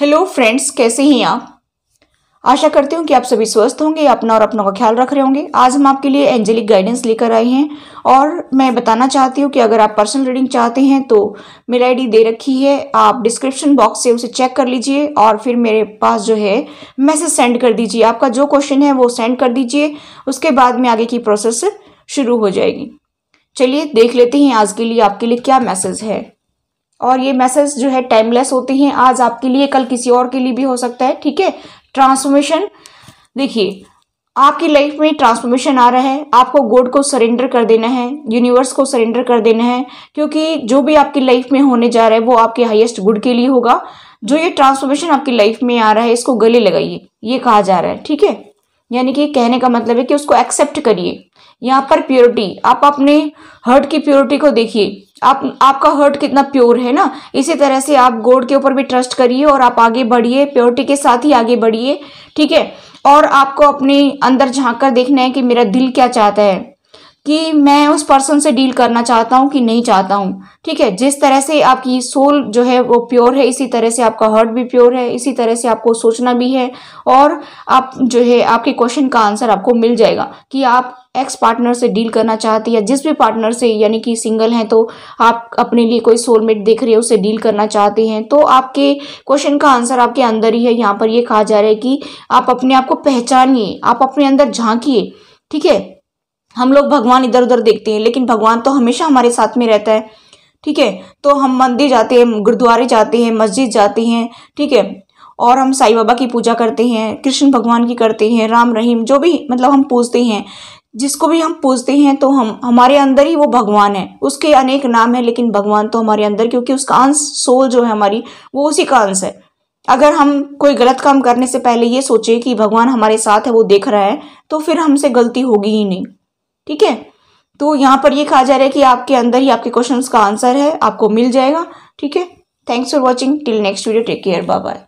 hello friends कैसे हैं आप आशा करती हूँ कि आप सभी स्वस्थ होंगे अपना और अपनों का ख्याल रख रहे होंगे आज हम आपके लिए एंजेलिक गाइडेंस लेकर आए हैं और मैं बताना चाहती हूँ कि अगर आप पर्सनल रीडिंग चाहते हैं तो मेरी आईडी दे रखी है आप डिस्क्रिप्शन बॉक्स से उसे चेक कर लीजिए और फिर मेरे पास जो है मैसेज सेंड कर दीजिए आपका जो क्वेश्चन है वो सेंड कर दीजिए उसके बाद में आगे की प्रोसेस शुरू हो जाएगी चलिए देख लेते हैं आज के लिए आपके लिए क्या मैसेज है और ये मैसेज जो है टाइमलेस होते हैं आज आपके लिए कल किसी और के लिए भी हो सकता है ठीक है ट्रांसफॉर्मेशन देखिए आपकी लाइफ में ट्रांसफॉर्मेशन आ रहा है आपको गोड को सरेंडर कर देना है यूनिवर्स को सरेंडर कर देना है क्योंकि जो भी आपकी लाइफ में होने जा रहा है वो आपके हाईएस्ट गुड के लिए होगा जो ये ट्रांसफॉर्मेशन आपकी लाइफ में आ रहा है इसको गले लगाइए ये कहा जा रहा है ठीक है यानी कि कहने का मतलब है कि उसको एक्सेप्ट करिए यहाँ पर प्योरिटी आप अपने हर्ट की प्योरिटी को देखिए आप आपका हर्ट कितना प्योर है ना इसी तरह से आप गोड के ऊपर भी ट्रस्ट करिए और आप आगे बढ़िए प्योरिटी के साथ ही आगे बढ़िए ठीक है और आपको अपने अंदर झांक कर देखना है कि मेरा दिल क्या चाहता है कि मैं उस पर्सन से डील करना चाहता हूँ कि नहीं चाहता हूँ ठीक है जिस तरह से आपकी सोल जो है वो प्योर है इसी तरह से आपका हर्ट भी प्योर है इसी तरह से आपको सोचना भी है और आप जो है आपके क्वेश्चन का आंसर आपको मिल जाएगा कि आप एक्स पार्टनर से डील करना चाहते या जिस भी पार्टनर से यानी कि सिंगल हैं तो आप अपने लिए कोई सोलमेट देख रहे हो उससे डील करना चाहते हैं तो आपके क्वेश्चन का आंसर आपके अंदर ही है यहाँ पर ये कहा जा रहा है कि आप अपने आप को पहचानिए आप अपने अंदर झांकिए ठीक है हम लोग भगवान इधर उधर देखते हैं लेकिन भगवान तो हमेशा हमारे साथ में रहता है ठीक है तो हम मंदिर जाते हैं गुरुद्वारे जाते हैं मस्जिद जाते हैं ठीक है और हम साईं बाबा की पूजा करते हैं कृष्ण भगवान की करते हैं राम रहीम जो भी मतलब हम पूजते हैं जिसको भी हम पूजते हैं तो हम हमारे अंदर ही वो भगवान है उसके अनेक नाम है लेकिन भगवान तो हमारे अंदर क्योंकि उसका अंश सोल जो है हमारी वो उसी का अंश है अगर हम कोई गलत काम करने से पहले ये सोचे कि भगवान हमारे साथ है वो देख रहा है तो फिर हमसे गलती होगी ही नहीं ठीक है तो यहाँ पर ये कहा जा रहा है कि आपके अंदर ही आपके क्वेश्चंस का आंसर है आपको मिल जाएगा ठीक है thanks for watching till next video take care bye bye